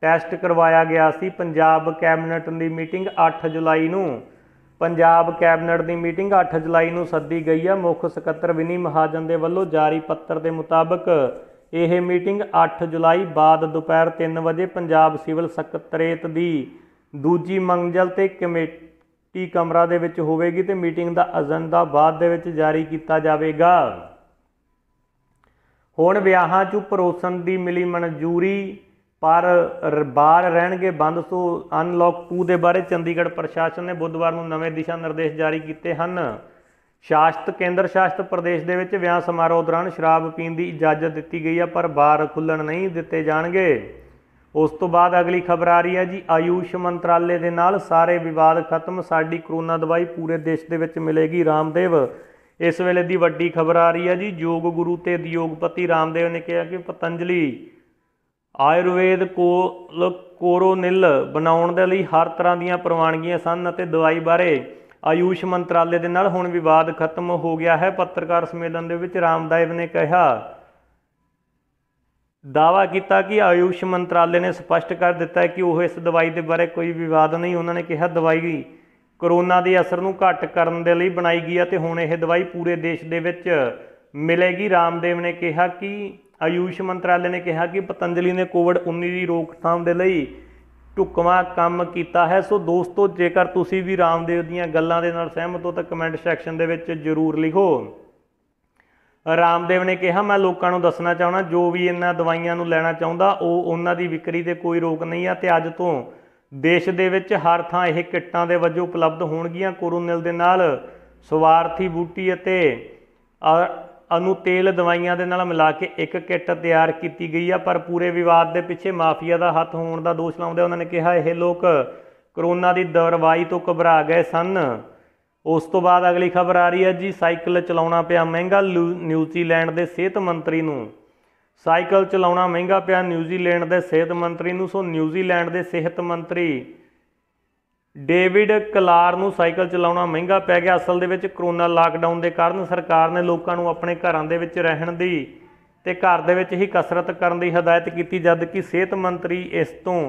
ਟੈਸਟ ਕਰਵਾਇਆ ਗਿਆ ਸੀ ਪੰਜਾਬ ਕੈਬਨਿਟ ਦੀ ਮੀਟਿੰਗ 8 ਜੁਲਾਈ ਨੂੰ ਪੰਜਾਬ ਕੈਬਨਿਟ ਦੀ ਮੀਟਿੰਗ 8 ਜੁਲਾਈ ਨੂੰ ਸੱਦੀ ਗਈ ਹੈ ਮੁੱਖ ਸਕੱਤਰ ਵਿਨੀ ਮਹਾਜਨ ਦੇ ਵੱਲੋਂ ਜਾਰੀ ਪੱਤਰ ਦੇ ਮੁਤਾਬਕ ਇਹ ਮੀਟਿੰਗ 8 ਜੁਲਾਈ ਬਾਅਦ ਦੁਪਹਿਰ 3 ਵਜੇ ਪੰਜਾਬ ਸਿਵਲ ਸਕੱਤਰੇਤ ਦੀ ਦੂਜੀ ਮੰਜ਼ਲ ਤੇ ਕਮੇਟੀ ਕਮਰਾ ਦੇ ਵਿੱਚ ਹੋਵੇਗੀ ਤੇ ਮੀਟਿੰਗ ਦਾ ਅਜੰਡਾ ਬਾਅਦ ਦੇ ਵਿੱਚ ਜਾਰੀ ਕੀਤਾ ਜਾਵੇਗਾ ਹੁਣ ਵਿਆਹਾਂ 'ਚ ਪਰੋਸਣ ਦੀ ਮਿਲੀ ਮਨਜ਼ੂਰੀ ਪਰ ਬਾਹਰ ਰਹਿਣਗੇ ਬੰਦ ਸੋ ਅਨਲੌਕ 2 ਦੇ ਬਾਰੇ ਚੰਡੀਗੜ੍ਹ ਪ੍ਰਸ਼ਾਸਨ ਨੇ ਬੁੱਧਵਾਰ ਨੂੰ ਨਵੇਂ ਦਿਸ਼ਾ ਨਿਰਦੇਸ਼ ਜਾਰੀ ਕੀਤੇ ਹਨ ਸ਼ਾਸਤ ਕੇਂਦਰ ਸ਼ਾਸਤ ਪ੍ਰਦੇਸ਼ ਦੇ ਵਿੱਚ ਵਿਆਹ ਸਮਾਰੋਹ ਦੌਰਾਨ ਸ਼ਰਾਬ ਪੀਣ ਦੀ ਇਜਾਜ਼ਤ ਦਿੱਤੀ ਗਈ ਹੈ ਪਰ ਬਾਰ ਖੁੱਲਣ ਨਹੀਂ ਦਿੱਤੇ ਜਾਣਗੇ ਉਸ ਤੋਂ ਬਾਅਦ ਅਗਲੀ ਖਬਰ ਆ ਰਹੀ ਹੈ ਜੀ ਆਯੂਸ਼ ਮੰਤਰਾਲੇ ਦੇ ਨਾਲ ਸਾਰੇ ਵਿਵਾਦ ਖਤਮ ਸਾਡੀ ਕਰੋਨਾ ਦਵਾਈ ਪੂਰੇ ਦੇਸ਼ ਦੇ ਵਿੱਚ ਮਿਲੇਗੀ ਰਾਮਦੇਵ ਇਸ ਵੇਲੇ ਦੀ ਵੱਡੀ ਖਬਰ ਆ ਰਹੀ ਹੈ ਜੀ ਯੋਗ ਗੁਰੂ ਤੇ ਉਦਯੋਗਪਤੀ ਰਾਮਦੇਵ ਨੇ ਕਿਹਾ ਕਿ ਪਤੰਜਲੀ ਆਯੁਰਵੇਦ ਕੋਲ ਕੋਰੋਨਿਲ ਬਣਾਉਣ ਦੇ ਲਈ ਹਰ ਤਰ੍ਹਾਂ ਦੀਆਂ ਪ੍ਰਵਾਨਗੀਆਂ ਸਨ ਅਤੇ ਦਵਾਈ ਬਾਰੇ ਆਯੂਸ਼ ਮੰਤਰਾਲੇ ਦੇ ਨਾਲ ਹੁਣ ਵਿਵਾਦ ਖਤਮ ਹੋ ਗਿਆ ਹੈ ਪੱਤਰਕਾਰ ਸੰਮੇਲਨ ਦੇ ਵਿੱਚ ਰਾਮਦਾਇਬ ਨੇ ਕਿਹਾ ਦਾਵਾ ਕੀਤਾ ਕਿ ਆਯੂਸ਼ ਮੰਤਰਾਲੇ ਨੇ ਸਪਸ਼ਟ ਕਰ ਦਿੱਤਾ ਹੈ ਕਿ ਉਹ ਇਸ ਦਵਾਈ ਦੇ ਬਾਰੇ ਕੋਈ ਵਿਵਾਦ ਨਹੀਂ ਉਹਨਾਂ ਨੇ ਕਿਹਾ ਦਵਾਈ ਕਰੋਨਾ ਦੇ ਅਸਰ ਨੂੰ ਘਟ ਕਰਨ ਦੇ ਲਈ ਬਣਾਈ ਗਈ ਹੈ ਤੇ ਹੁਣ ਇਹ ਦਵਾਈ ਪੂਰੇ ਦੇਸ਼ ਦੇ ਵਿੱਚ ਮਿਲੇਗੀ ਰਾਮਦੇਵ ਨੇ ਕਿਹਾ ਕਿ ਆਯੂਸ਼ ਮੰਤਰਾਲੇ ਨੇ ਕਿਹਾ ਕਿ ਪਤੰਜਲੀ ਨੇ ਕੋਵਿਡ-19 ਦੀ ਰੋਕਥਾਮ ਦੇ ਲਈ ਟੁਕਵਾ ਕੰਮ ਕੀਤਾ ਹੈ ਸੋ ਦੋਸਤੋ ਜੇਕਰ ਤੁਸੀਂ ਵੀ ਰਾਮਦੇਵ ਦੀਆਂ ਗੱਲਾਂ ਦੇ ਨਾਲ ਸਹਿਮਤ ਹੋ ਤਾਂ ਕਮੈਂਟ ਸੈਕਸ਼ਨ ਦੇ ਵਿੱਚ ਜਰੂਰ ਲਿਖੋ ਰਾਮਦੇਵ ਨੇ ਕਿਹਾ ਮੈਂ ਲੋਕਾਂ ਨੂੰ ਦੱਸਣਾ ਚਾਹਣਾ ਜੋ ਵੀ ਇਹਨਾਂ ਦਵਾਈਆਂ ਨੂੰ ਲੈਣਾ ਚਾਹੁੰਦਾ ਉਹ ਉਹਨਾਂ ਦੀ ਵਿਕਰੀ ਤੇ ਕੋਈ ਰੋਕ ਨਹੀਂ ਆ ਤੇ ਅੱਜ ਤੋਂ ਦੇਸ਼ ਦੇ ਵਿੱਚ ਹਰ ਥਾਂ ਇਹ ਕਿੱਟਾਂ ਦੇ ਵਜੋਂ ਉਪਲਬਧ ਹੋਣਗੀਆਂ ਕੋਰੋਨਿਲ ਦੇ ਨਾਲ ਸਵਾਰਥੀ ਬੂਟੀ ਅਤੇ ਅਨੂ ਤੇਲ ਦਵਾਈਆਂ ਦੇ ਨਾਲ ਮਿਲਾ ਕੇ ਇੱਕ ਕਿੱਟ ਤਿਆਰ ਕੀਤੀ ਗਈ ਆ ਪਰ ਪੂਰੇ ਵਿਵਾਦ ਦੇ ਪਿੱਛੇ ਮਾਫੀਆ ਦਾ ਹੱਥ ਹੋਣ ਦਾ ਦੋਸ਼ ਲਾਉਂਦੇ ਉਹਨਾਂ ਨੇ ਕਿਹਾ ਇਹ ਲੋਕ ਕਰੋਨਾ ਦੀ ਦਰਵਾਈ ਤੋਂ ਘਬਰਾ ਗਏ ਸਨ ਉਸ ਤੋਂ ਬਾਅਦ ਅਗਲੀ ਖਬਰ ਆ ਰਹੀ ਹੈ ਜੀ ਸਾਈਕਲ ਚਲਾਉਣਾ ਪਿਆ ਮਹਿੰਗਾ ਨਿਊਜ਼ੀਲੈਂਡ ਦੇ ਸਿਹਤ ਮੰਤਰੀ ਨੂੰ ਸਾਈਕਲ ਚਲਾਉਣਾ ਮਹਿੰਗਾ ਪਿਆ ਨਿਊਜ਼ੀਲੈਂਡ ਦੇ ਸਿਹਤ ਮੰਤਰੀ ਨੂੰ ਸੋ ਨਿਊਜ਼ੀਲੈਂਡ ਦੇ ਸਿਹਤ ਮੰਤਰੀ ਡੇਵਿਡ ਕਲਾਰ ਨੂੰ ਸਾਈਕਲ ਚਲਾਉਣਾ ਮਹਿੰਗਾ ਪੈ ਗਿਆ ਅਸਲ ਦੇ ਵਿੱਚ ਕਰੋਨਾ ਲਾਕਡਾਊਨ ਦੇ ਕਾਰਨ ਸਰਕਾਰ ਨੇ ਲੋਕਾਂ ਨੂੰ ਆਪਣੇ ਘਰਾਂ ਦੇ ਵਿੱਚ ਰਹਿਣ ਦੀ ਤੇ ਘਰ ਦੇ ਵਿੱਚ ਹੀ ਕਸਰਤ ਕਰਨ ਦੀ ਹਦਾਇਤ ਕੀਤੀ ਜਦ ਕਿ ਸਿਹਤ ਮੰਤਰੀ ਇਸ ਤੋਂ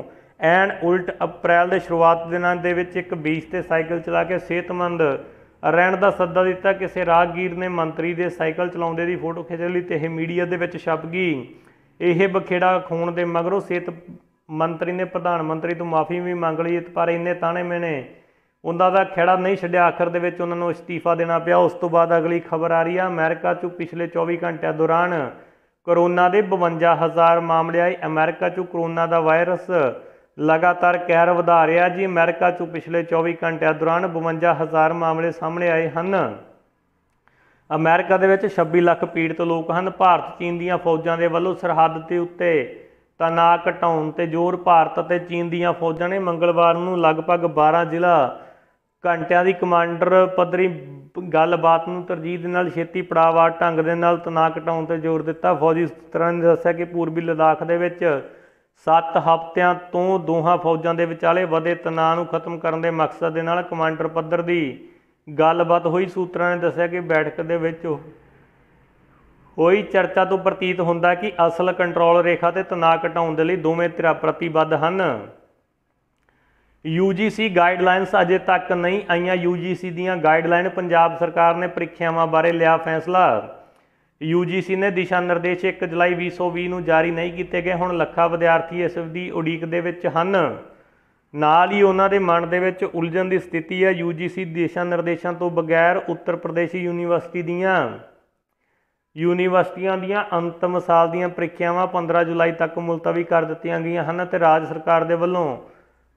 ਐਨ ਉਲਟ ਅਪ੍ਰੈਲ ਦੇ ਸ਼ੁਰੂਆਤ ਦਿਨਾਂ ਦੇ ਵਿੱਚ ਇੱਕ ਬੀਚ ਤੇ ਸਾਈਕਲ ਚਲਾ ਕੇ ਸਿਹਤਮੰਦ ਰਹਿਣ ਦਾ ਸੱਦਾ ਦਿੱਤਾ ਕਿਸੇ ਰਾਗੀਰ ਨੇ ਮੰਤਰੀ ਦੇ ਸਾਈਕਲ ਚਲਾਉਂਦੇ ਦੀ ਫੋਟੋ ਖਿੱਚ ਲਈ ਤੇ ਇਹ ਮੀਡੀਆ ਦੇ ਵਿੱਚ ਛਪ ਗਈ ਇਹ ਬਖੇੜਾ ਖੋਣ ਦੇ ਮਗਰੋਂ ਸਿਹਤ ਮੰਤਰੀ ਨੇ ਪ੍ਰਧਾਨ ਮੰਤਰੀ ਤੋਂ ਮਾਫੀ ਵੀ ਮੰਗ ਲਈ ਪਰ ਇੰਨੇ ਤਾਣੇ ਮੈਨੇ ਉਹਨਾਂ ਦਾ ਖੇੜਾ ਨਹੀਂ ਛੱਡਿਆ ਆਖਰ ਦੇ ਵਿੱਚ ਉਹਨਾਂ ਨੂੰ ਅਸਤੀਫਾ ਦੇਣਾ ਪਿਆ ਉਸ ਤੋਂ ਬਾਅਦ ਅਗਲੀ ਖਬਰ ਆ ਰਹੀ ਆ ਅਮਰੀਕਾ 'ਚ ਪਿਛਲੇ 24 ਘੰਟਿਆਂ ਦੌਰਾਨ ਕਰੋਨਾ ਦੇ 52000 ਮਾਮਲੇ ਆਏ ਅਮਰੀਕਾ 'ਚ ਕਰੋਨਾ ਦਾ ਵਾਇਰਸ ਲਗਾਤਾਰ ਕਹਿਰ ਵਧਾ ਰਿਹਾ ਜੀ ਅਮਰੀਕਾ 'ਚ ਪਿਛਲੇ 24 ਘੰਟਿਆਂ ਦੌਰਾਨ 52000 ਮਾਮਲੇ ਸਾਹਮਣੇ ਆਏ ਹਨ ਅਮਰੀਕਾ ਦੇ ਵਿੱਚ 26 ਲੱਖ ਪੀੜਤ ਲੋਕ ਹਨ ਭਾਰਤ ਚੀਨ ਦੀਆਂ ਫੌਜਾਂ ਦੇ ਵੱਲੋਂ ਸਰਹੱਦ ਦੇ ਉੱਤੇ ਤਾਂ ਨਾ ਘਟਾਉਣ ਤੇ ਜ਼ੋਰ ਭਾਰਤ ਅਤੇ ਚੀਨ ਦੀਆਂ ਫੌਜਾਂ ਨੇ ਮੰਗਲਵਾਰ ਨੂੰ ਲਗਭਗ 12 ਜ਼ਿਲ੍ਹਾ ਘੰਟਿਆਂ ਦੀ ਕਮਾਂਡਰ ਪੱਧਰੀ ਗੱਲਬਾਤ ਨੂੰ ਤਰਜੀਹ ਦੇ ਨਾਲ ਛੇਤੀ ਪੜਾਵਾ ਢੰਗ ਦੇ ਨਾਲ ਤਣਾਅ ਘਟਾਉਣ ਤੇ ਜ਼ੋਰ ਦਿੱਤਾ ਫੌਜੀ ਸੂਤਰਾਂ ਨੇ ਦੱਸਿਆ ਕਿ ਪੂਰਬੀ ਲਦਾਖ ਦੇ ਵਿੱਚ 7 ਹਫ਼ਤਿਆਂ ਤੋਂ ਦੋਹਾਂ ਫੌਜਾਂ ਦੇ ਵਿਚਾਲੇ ਵਧੇ ਤਣਾਅ ਨੂੰ ਖਤਮ ਕਰਨ ਦੇ ਮਕਸਦ ਦੇ ਨਾਲ ਕਮਾਂਡਰ ਪੱਧਰ ਦੀ ਗੱਲਬਾਤ ਹੋਈ ਸੂਤਰਾਂ ਨੇ ਦੱਸਿਆ ਕਿ ਬੈਠਕ ਦੇ ਵਿੱਚ ਹੋਈ ਚਰਚਾ ਤੋਂ ਪ੍ਰਤੀਤ ਹੁੰਦਾ ਕਿ ਅਸਲ ਕੰਟਰੋਲ ਰੇਖਾ ਤੇ ਤਣਾਅ ਘਟਾਉਣ ਦੇ ਲਈ ਦੋਵੇਂ ਧਿਰਾਂ ਪ੍ਰਤੀਬੱਧ ਹਨ UGC ਗਾਈਡਲਾਈਨਸ ਅਜੇ ਤੱਕ ਨਹੀਂ ਆਈਆਂ UGC ਦੀਆਂ ਗਾਈਡਲਾਈਨ ਪੰਜਾਬ ਸਰਕਾਰ ਨੇ ਪ੍ਰੀਖਿਆਵਾਂ ਬਾਰੇ ਲਿਆ ਫੈਸਲਾ UGC ਨੇ ਦਿਸ਼ਾ ਨਿਰਦੇਸ਼ 1 ਜੁਲਾਈ 2020 ਨੂੰ ਜਾਰੀ ਨਹੀਂ ਕੀਤੇ ਗਏ ਹੁਣ ਲੱਖਾਂ ਵਿਦਿਆਰਥੀ ਇਸ ਦੀ ਉਡੀਕ ਦੇ ਵਿੱਚ ਹਨ ਨਾਲ ਹੀ ਉਹਨਾਂ ਦੇ ਮਨ ਦੇ ਵਿੱਚ ਉਲਝਣ ਦੀ ਸਥਿਤੀ ਹੈ UGC ਦਿਸ਼ਾ ਨਿਰਦੇਸ਼ਾਂ ਤੋਂ ਬਗੈਰ ਉੱਤਰ ਪ੍ਰਦੇਸ਼ੀ ਯੂਨੀਵਰਸਿਟੀ ਦੀਆਂ ਯੂਨੀਵਰਸਿਟੀਆਂ ਦੀਆਂ ਅੰਤਮ ਸਾਲ ਦੀਆਂ ਪ੍ਰੀਖਿਆਵਾਂ 15 ਜੁਲਾਈ ਤੱਕ ਮੁਲਤਵੀ ਕਰ ਦਿੱਤੀਆਂ ਗਈਆਂ ਹਨ ਤੇ ਰਾਜ ਸਰਕਾਰ ਦੇ ਵੱਲੋਂ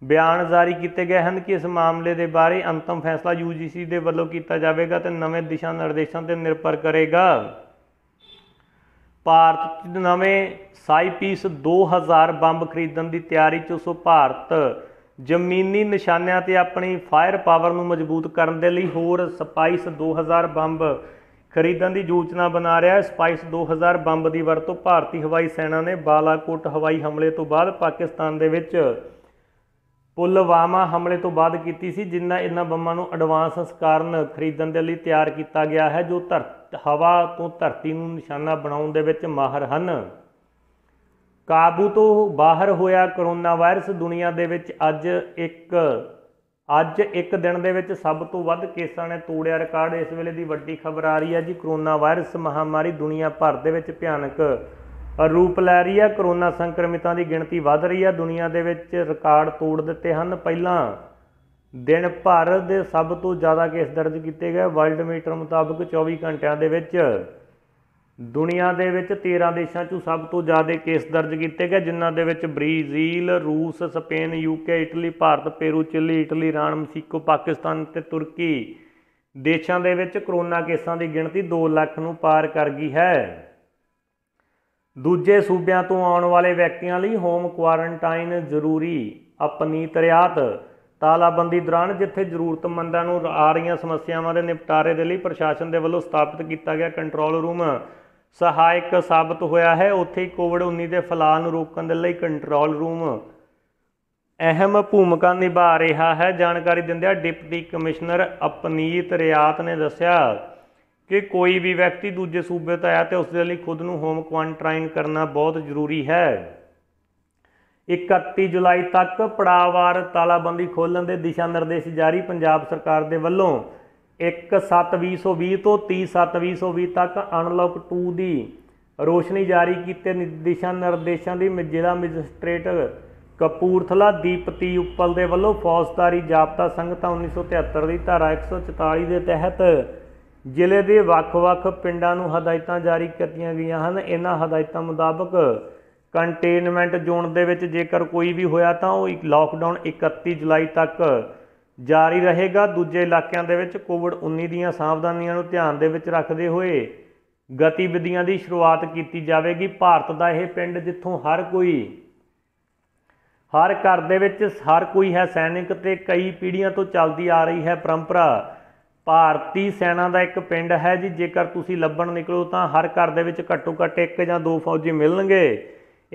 ਬਿਆਨ ਜਾਰੀ ਕੀਤੇ ਗਏ ਹਨ ਕਿ ਇਸ ਮਾਮਲੇ ਦੇ ਬਾਰੇ ਅੰਤਮ ਫੈਸਲਾ ਯੂਜੀਸੀ ਦੇ ਵੱਲੋਂ ਕੀਤਾ ਜਾਵੇਗਾ ਤੇ ਨਵੇਂ ਦਿਸ਼ਾ ਨਿਰਦੇਸ਼ਾਂ ਤੇ ਨਿਰਭਰ ਕਰੇਗਾ ਭਾਰਤ ਦੇ ਨਵੇਂ ਸਾਈਪੀਸ 2000 ਬੰਬ ਖਰੀਦਣ ਦੀ ਤਿਆਰੀ 'ਚ ਸੋ ਭਾਰਤ ਜ਼ਮੀਨੀ ਨਿਸ਼ਾਨਿਆਂ ਤੇ ਆਪਣੀ ਫਾਇਰ ਪਾਵਰ ਨੂੰ ਮਜ਼ਬੂਤ ਕਰਨ ਦੇ ਲਈ ਹੋਰ ਸਪਾਈਸ 2000 ਬੰਬ ਖਰੀਦਣ ਦੀ ਯੋਜਨਾ ਬਣਾ ਰਿਹਾ ਹੈ ਸਪਾਈਸ 2000 ਬੰਬ ਦੀ ਵਰਤੋਂ ਭਾਰਤੀ ਹਵਾਈ ਸੈਨਾ ਨੇ ਬਾਲਾਕੋਟ ਹਵਾਈ ਹਮਲੇ ਤੋਂ ਬਾਅਦ ਪਾਕਿਸਤਾਨ ਦੇ ਵਿੱਚ ਪੁਲਵਾਮਾ ਹਮਲੇ ਤੋਂ ਬਾਅਦ ਕੀਤੀ ਸੀ ਜਿੰਨਾ ਇਹਨਾਂ ਬੰਬਾਂ ਨੂੰ ਐਡਵਾਂਸ ਸਕਾਰਨ ਖਰੀਦਣ ਦੇ ਲਈ ਤਿਆਰ ਕੀਤਾ ਗਿਆ ਹੈ ਜੋ ਧਰ ਹਵਾ ਤੋਂ ਧਰਤੀ ਨੂੰ ਨਿਸ਼ਾਨਾ ਬਣਾਉਣ ਦੇ ਵਿੱਚ ਮਾਹਰ ਹਨ ਕਾਬੂ ਤੋਂ ਬਾਹਰ ਹੋਇਆ ਕਰੋਨਾ ਵਾਇਰਸ ਦੁਨੀਆ ਦੇ ਵਿੱਚ ਅੱਜ ਇੱਕ ਅੱਜ ਇੱਕ ਦਿਨ ਦੇ ਵਿੱਚ ਸਭ ਤੋਂ ਵੱਧ ਕੇਸਾਂ ਨੇ ਤੋੜਿਆ ਰਿਕਾਰਡ ਇਸ ਵੇਲੇ ਦੀ ਵੱਡੀ ਖਬਰ ਆ ਰਹੀ ਹੈ ਜੀ ਕਰੋਨਾ ਵਾਇਰਸ ਮਹਾਮਾਰੀ ਦੁਨੀਆ ਭਰ ਦੇ ਵਿੱਚ ਭਿਆਨਕ ਰੂਪ ਲੈ ਰਹੀ ਹੈ ਕਰੋਨਾ ਸੰਕਰਮਿਤਾਂ ਦੀ ਗਿਣਤੀ ਵੱਧ ਰਹੀ ਹੈ ਦੁਨੀਆ ਦੇ ਵਿੱਚ ਰਿਕਾਰਡ ਤੋੜ ਦਿੱਤੇ ਹਨ ਪਹਿਲਾਂ ਦਿਨ ਭਰ ਦੇ ਸਭ ਤੋਂ ਜ਼ਿਆਦਾ ਕੇਸ ਦਰਜ ਕੀਤੇ ਗਏ ਵਰਲਡ ਮੀਟਰ ਮੁਤਾਬਕ 24 ਘੰਟਿਆਂ ਦੇ ਵਿੱਚ ਦੁਨੀਆ ਦੇ ਵਿੱਚ 13 ਦੇਸ਼ਾਂ 'ਚੋਂ ਸਭ ਤੋਂ ਜ਼ਿਆਦਾ ਕੇਸ ਦਰਜ ਕੀਤੇ ਗਏ ਜਿਨ੍ਹਾਂ ਦੇ ਵਿੱਚ ਬ੍ਰਾਜ਼ੀਲ, ਰੂਸ, Spain, UK, Italy, Bharat, Peru, Chile, Italy, ਰਾਣ, ਮਸੀਕੋ, ਪਾਕਿਸਤਾਨ ਤੇ ਤੁਰਕੀ ਦੇਸ਼ਾਂ ਦੇ ਵਿੱਚ ਕਰੋਨਾ ਕੇਸਾਂ ਦੀ ਗਿਣਤੀ 2 ਲੱਖ ਨੂੰ ਪਾਰ ਕਰ ਗਈ ਹੈ। ਦੂਜੇ ਸੂਬਿਆਂ ਤੋਂ ਆਉਣ ਵਾਲੇ ਵਿਅਕਤੀਆਂ ਲਈ ਹੋਮ ਕੁਆਰੰਟਾਈਨ ਜ਼ਰੂਰੀ ਆਪਣੀ ਤਰਿਆਤ ਤਾਲਾਬੰਦੀ ਦੌਰਾਨ ਜਿੱਥੇ ਜ਼ਰੂਰਤਮੰਦਾਂ ਨੂੰ ਆ ਰਹੀਆਂ ਸਮੱਸਿਆਵਾਂ ਦੇ ਨਿਪਟਾਰੇ ਦੇ ਲਈ ਪ੍ਰਸ਼ਾਸਨ ਦੇ ਵੱਲੋਂ ਸਥਾਪਿਤ ਕੀਤਾ ਗਿਆ ਕੰਟਰੋਲ ਰੂਮ ਸਹਾਇਕ ਸਾਬਤ ਹੋਇਆ ਹੈ ਉੱਥੇ ਕੋਵਿਡ-19 ਦੇ ਫੈਲਾਅ ਨੂੰ ਰੋਕਣ ਦੇ ਲਈ ਕੰਟਰੋਲ ਰੂਮ ਅਹਿਮ ਭੂਮਿਕਾ ਨਿਭਾ ਰਿਹਾ ਹੈ ਜਾਣਕਾਰੀ ਦਿੰਦਿਆਂ ਡਿਪਟੀ ਕਮਿਸ਼ਨਰ ਅਪਨੀਤ ਰਿਆਤ ਨੇ ਦੱਸਿਆ ਕਿ ਕੋਈ ਵੀ ਵਿਅਕਤੀ ਦੂਜੇ ਸੂਬੇ ਤੋਂ ਆਇਆ ਤੇ ਉਸ ਦੇ ਲਈ ਖੁਦ ਨੂੰ ਹੋਮ ਕੁਆਰੰਟਾਈਨ ਕਰਨਾ ਬਹੁਤ ਜ਼ਰੂਰੀ ਹੈ 31 ਜੁਲਾਈ ਤੱਕ ਪੜਾਵਾਰ ਤਾਲਾਬੰਦੀ ਖੋਲਣ ਦੇ ਦਿਸ਼ਾ ਨਿਰਦੇਸ਼ ਜਾਰੀ ਪੰਜਾਬ ਸਰਕਾਰ ਦੇ ਵੱਲੋਂ 1720 ਤੋਂ 30 ਤੱਕ ਅਨਲੌਕ 2 ਦੀ ਰੋਸ਼ਨੀ ਜਾਰੀ ਕੀਤੇ ਦਿਸ਼ਾ ਨਿਰਦੇਸ਼ਾਂ ਦੀ ਜ਼ਿਲ੍ਹਾ ਮੈਜਿਸਟ੍ਰੇਟ ਕਪੂਰਥਲਾ ਦੀਪਤੀ ਉੱਪਲ ਦੇ ਵੱਲੋਂ ਫੌਜਦਾਰੀ ਜਾਬਤਾ ਸੰਗਤਾ 1973 ਦੀ ਧਾਰਾ 144 ਦੇ ਤਹਿਤ ਜ਼ਿਲ੍ਹੇ ਦੇ ਵੱਖ-ਵੱਖ ਪਿੰਡਾਂ ਨੂੰ ਹਦਾਇਤਾਂ ਜਾਰੀ ਕੀਤੀਆਂ ਗਈਆਂ ਹਨ ਇਹਨਾਂ ਹਦਾਇਤਾਂ ਮੁਤਾਬਕ ਕੰਟੇਨਮੈਂਟ ਜ਼ੋਨ ਦੇ ਵਿੱਚ ਜੇਕਰ ਕੋਈ ਵੀ ਹੋਇਆ ਤਾਂ ਉਹ ਲਾਕਡਾਊਨ 31 ਜੁਲਾਈ ਤੱਕ ਜਾਰੀ ਰਹੇਗਾ ਦੂਜੇ ਇਲਾਕਿਆਂ ਦੇ ਵਿੱਚ ਕੋਵਿਡ-19 ਦੀਆਂ ਸਾਵਧਾਨੀਆਂ ਨੂੰ ਧਿਆਨ ਦੇ ਵਿੱਚ ਰੱਖਦੇ ਹੋਏ ਗਤੀਵਿਧੀਆਂ ਦੀ ਸ਼ੁਰੂਆਤ ਕੀਤੀ ਜਾਵੇਗੀ ਭਾਰਤ ਦਾ ਇਹ ਪਿੰਡ ਜਿੱਥੋਂ ਹਰ ਕੋਈ ਹਰ ਘਰ ਦੇ ਵਿੱਚ ਹਰ ਕੋਈ ਹੈ ਸੈਨਿਕ ਤੇ ਕਈ ਪੀੜ੍ਹੀਆਂ ਤੋਂ ਚੱਲਦੀ ਆ ਰਹੀ ਹੈ ਪਰੰਪਰਾ ਭਾਰਤੀ ਸੈਨਾ ਦਾ ਇੱਕ ਪਿੰਡ ਹੈ ਜੀ ਜੇਕਰ ਤੁਸੀਂ ਲੱਭਣ ਨਿਕਲੋ ਤਾਂ ਹਰ ਘਰ ਦੇ ਵਿੱਚ ਘੱਟੋ ਘੱਟ ਇੱਕ ਜਾਂ ਦੋ ਫੌਜੀ ਮਿਲਣਗੇ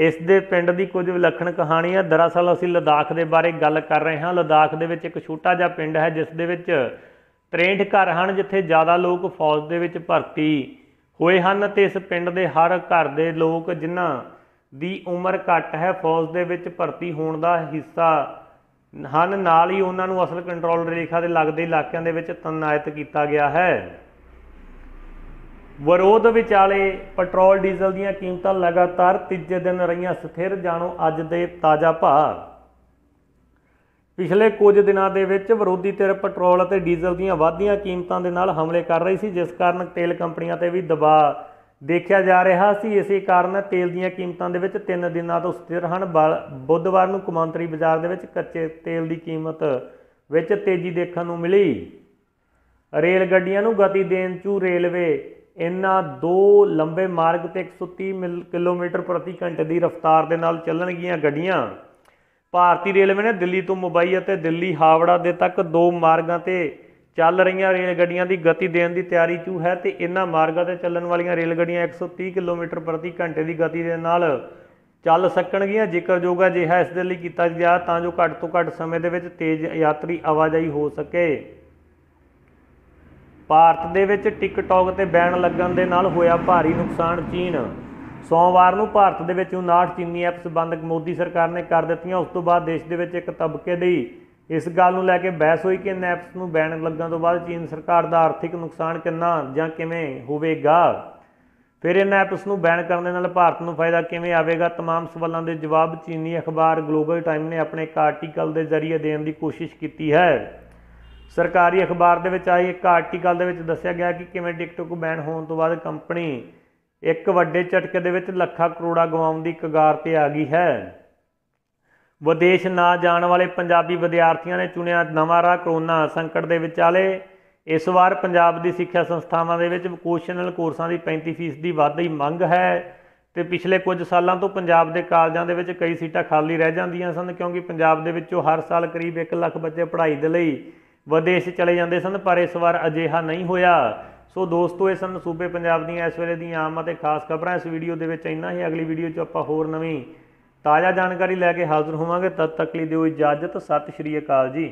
ਇਸ ਦੇ ਪਿੰਡ ਦੀ ਕੁਝ ਵਿਲੱਖਣ ਕਹਾਣੀ ਹੈ ਦਰਅਸਲ ਅਸੀਂ ਲਦਾਖ ਦੇ ਬਾਰੇ ਗੱਲ ਕਰ ਰਹੇ ਹਾਂ ਲਦਾਖ ਦੇ ਵਿੱਚ ਇੱਕ ਛੋਟਾ ਜਿਹਾ ਪਿੰਡ ਹੈ ਜਿਸ ਦੇ ਵਿੱਚ 63 ਘਰ ਹਨ ਜਿੱਥੇ ਜ਼ਿਆਦਾ ਲੋਕ ਫੌਜ ਦੇ ਵਿੱਚ ਭਰਤੀ ਹੋਏ ਹਨ ਤੇ ਇਸ ਪਿੰਡ ਦੇ ਹਰ ਘਰ ਦੇ ਲੋਕ ਜਿਨ੍ਹਾਂ ਦੀ ਉਮਰ ਘੱਟ ਹੈ ਫੌਜ ਦੇ ਵਿੱਚ ਭਰਤੀ ਹੋਣ ਦਾ ਹਿੱਸਾ ਹਨ ਨਾਲ ਹੀ ਉਹਨਾਂ ਨੂੰ ਅਸਲ ਕੰਟਰੋਲ ਰੇਖਾ ਦੇ ਲੱਗਦੇ ਇਲਾਕਿਆਂ ਦੇ ਵਿੱਚ ਤਨਾਇਤ ਕੀਤਾ ਗਿਆ ਹੈ ਵਿਰੋਧ ਵਿਚਾਲੇ ਪੈਟਰੋਲ ਡੀਜ਼ਲ ਦੀਆਂ ਕੀਮਤਾਂ ਲਗਾਤਾਰ ਤੀਜੇ ਦਿਨ ਰਹੀਆਂ ਸਥਿਰ ਜਾਣੋ ਅੱਜ ਦੇ ਤਾਜ਼ਾ ਭਾਅ ਪਿਛਲੇ ਕੁਝ ਦਿਨਾਂ ਦੇ ਵਿੱਚ ਵਿਰੋਧੀ ਧਿਰ ਪੈਟਰੋਲ ਅਤੇ ਡੀਜ਼ਲ ਦੀਆਂ ਵਾਧੀਆਂ ਕੀਮਤਾਂ ਦੇ ਨਾਲ ਹਮਲੇ ਕਰ ਰਹੀ ਸੀ ਜਿਸ ਕਾਰਨ ਤੇਲ ਕੰਪਨੀਆਂ ਤੇ ਵੀ ਦਬਾਅ ਦੇਖਿਆ ਜਾ ਰਿਹਾ ਸੀ ਇਸੇ ਕਾਰਨ ਤੇਲ ਦੀਆਂ ਕੀਮਤਾਂ ਦੇ ਵਿੱਚ 3 ਦਿਨਾਂ ਤੋਂ ਸਥਿਰ ਹਨ ਬੁੱਧਵਾਰ ਨੂੰ ਕੁਮੰਤਰੀ ਬਾਜ਼ਾਰ ਦੇ ਵਿੱਚ ਕੱਚੇ ਤੇਲ ਦੀ ਕੀਮਤ ਵਿੱਚ ਤੇਜ਼ੀ ਦੇਖਣ ਨੂੰ ਮਿਲੀ ਰੇਲ ਗੱਡੀਆਂ ਨੂੰ ਗਤੀ ਦੇਣ ਚੂ ਰੇਲਵੇ ਇਹਨਾਂ ਦੋ ਲੰਬੇ ਮਾਰਗ ਤੇ 130 ਕਿਲੋਮੀਟਰ ਪ੍ਰਤੀ ਘੰਟੇ ਦੀ ਰਫ਼ਤਾਰ ਦੇ ਨਾਲ ਚੱਲਣਗੀਆਂ ਗੱਡੀਆਂ ਭਾਰਤੀ ਰੇਲਵੇ ਨੇ ਦਿੱਲੀ ਤੋਂ ਮੁੰਬਈ ਅਤੇ ਦਿੱਲੀ ਹਾਵੜਾ ਦੇ ਤੱਕ ਦੋ ਮਾਰਗਾਂ ਤੇ ਚੱਲ ਰਹੀਆਂ ਰੇਲ ਗੱਡੀਆਂ ਦੀ ਗਤੀ ਦੇਣ ਦੀ ਤਿਆਰੀ ਚੂ ਹੈ ਤੇ ਇਹਨਾਂ ਮਾਰਗਾਂ ਤੇ ਚੱਲਣ ਵਾਲੀਆਂ ਰੇਲ ਗੱਡੀਆਂ 130 ਕਿਲੋਮੀਟਰ ਪ੍ਰਤੀ ਘੰਟੇ ਦੀ ਗਤੀ ਦੇ ਨਾਲ ਚੱਲ ਸਕਣਗੀਆਂ ਜ਼ਿਕਰਯੋਗ ਹੈ ਜਿਹਾ ਇਸ ਦੇ ਲਈ ਕੀਤਾ ਗਿਆ ਤਾਂ ਜੋ ਘੱਟ ਤੋਂ ਘੱਟ ਸਮੇਂ ਦੇ ਵਿੱਚ ਤੇਜ਼ ਯਾਤਰੀ ਆਵਾਜਾਈ ਹੋ ਸਕੇ ਭਾਰਤ ਦੇ ਵਿੱਚ ਟਿਕਟੌਕ ਤੇ ਬੈਨ ਲੱਗਣ ਦੇ ਨਾਲ ਹੋਇਆ ਭਾਰੀ ਨੁਕਸਾਨ ਚੀਨ ਸੋਮਵਾਰ ਨੂੰ ਭਾਰਤ ਦੇ ਵਿੱਚ 59 ਚੀਨੀ ਐਪਸ ਬੰਦ ਮੋਦੀ ਸਰਕਾਰ ਨੇ ਕਰ ਦਿੱਤੀਆਂ ਉਸ ਤੋਂ ਬਾਅਦ ਦੇਸ਼ ਦੇ ਵਿੱਚ ਇੱਕ ਤਬਕੇ ਦੀ ਇਸ ਗੱਲ ਨੂੰ ਲੈ ਕੇ ਬਹਿਸ ਹੋਈ ਕਿ ਐਪਸ ਨੂੰ ਬੈਨ ਲੱਗਣ ਤੋਂ ਬਾਅਦ ਚੀਨ ਸਰਕਾਰ ਦਾ ਆਰਥਿਕ ਨੁਕਸਾਨ ਕਿੰਨਾ ਜਾਂ ਕਿਵੇਂ ਹੋਵੇਗਾ ਫਿਰ ਇਹ ਐਪਸ ਨੂੰ ਬੈਨ ਕਰਨ ਦੇ ਨਾਲ ਭਾਰਤ ਨੂੰ ਫਾਇਦਾ ਕਿਵੇਂ ਆਵੇਗਾ तमाम ਸਵਾਲਾਂ ਦੇ ਜਵਾਬ ਚੀਨੀ ਅਖਬਾਰ ਗਲੋਬਲ ਟਾਈਮ ਨੇ ਆਪਣੇ ਇੱਕ ਆਰਟੀਕਲ ਦੇ ਜ਼ਰੀਏ ਦੇਣ ਦੀ ਕੋਸ਼ਿਸ਼ ਕੀਤੀ ਹੈ ਸਰਕਾਰੀ ਅਖਬਾਰ ਦੇ ਵਿੱਚ ਆਈ ਇੱਕ ਆਰਟੀਕਲ ਦੇ ਵਿੱਚ ਦੱਸਿਆ ਗਿਆ ਕਿ ਕਿਵੇਂ ਟਿਕਟੋਕ ਬੈਨ ਹੋਣ ਤੋਂ ਬਾਅਦ ਕੰਪਨੀ ਇੱਕ ਵੱਡੇ ਝਟਕੇ ਦੇ ਵਿੱਚ ਲੱਖਾਂ ਕਰੋੜਾਂ ਗਵਾਉਣ ਦੀ ਕਗਾਰ ਤੇ ਆ ਗਈ ਹੈ ਵਿਦੇਸ਼ ਨਾ ਜਾਣ ਵਾਲੇ ਪੰਜਾਬੀ ਵਿਦਿਆਰਥੀਆਂ ਨੇ ਚੁਣਿਆ ਨਵਾਂ ਰਾਹ ਕਰੋਨਾ ਸੰਕਟ ਦੇ ਵਿਚਾਲੇ ਇਸ ਵਾਰ ਪੰਜਾਬ ਦੀ ਸਿੱਖਿਆ ਸੰਸਥਾਵਾਂ ਦੇ ਵਿੱਚ ਵੋਕੇਸ਼ਨਲ ਕੋਰਸਾਂ ਦੀ 35% ਦੀ ਵਾਧਾਈ ਦੀ ਮੰਗ ਹੈ ਤੇ ਪਿਛਲੇ ਕੁਝ ਸਾਲਾਂ ਤੋਂ ਪੰਜਾਬ ਦੇ ਕਾਲਜਾਂ ਦੇ ਵਿੱਚ ਕਈ ਸੀਟਾਂ ਖਾਲੀ ਰਹਿ ਜਾਂਦੀਆਂ ਸਨ ਕਿਉਂਕਿ ਪੰਜਾਬ ਦੇ ਵਿੱਚੋਂ ਹਰ ਸਾਲ ਕਰੀਬ 1 ਲੱਖ ਬੱਚੇ ਪੜ੍ਹਾਈ ਦੇ ਲਈ ਵਿਦੇਸ਼ ਚਲੇ ਜਾਂਦੇ ਸਨ ਪਰ ਇਸ ਵਾਰ ਅਜੇਹਾ ਨਹੀਂ ਹੋਇਆ ਸੋ ਦੋਸਤੋ ਇਹ ਸਨ ਸੂਬੇ ਪੰਜਾਬ ਦੀਆਂ ਇਸ ਵੇਲੇ ਦੀਆਂ ਆਮ ਅਤੇ ਖਾਸ ਖਬਰਾਂ ਇਸ ਵੀਡੀਓ ਦੇ ਵਿੱਚ ਇੰਨਾ ਹੀ ਅਗਲੀ ਵੀਡੀਓ 'ਚ ਆਪਾਂ ਹੋਰ ਨਵੀਂ ਤਾਜ਼ਾ ਜਾਣਕਾਰੀ ਲੈ ਕੇ ਹਾਜ਼ਰ ਹੋਵਾਂਗੇ ਤਦ ਤੱਕ ਲਈ ਦਿਓ ਇਜਾਜ਼ਤ ਸਤਿ ਸ਼੍ਰੀ ਅਕਾਲ ਜੀ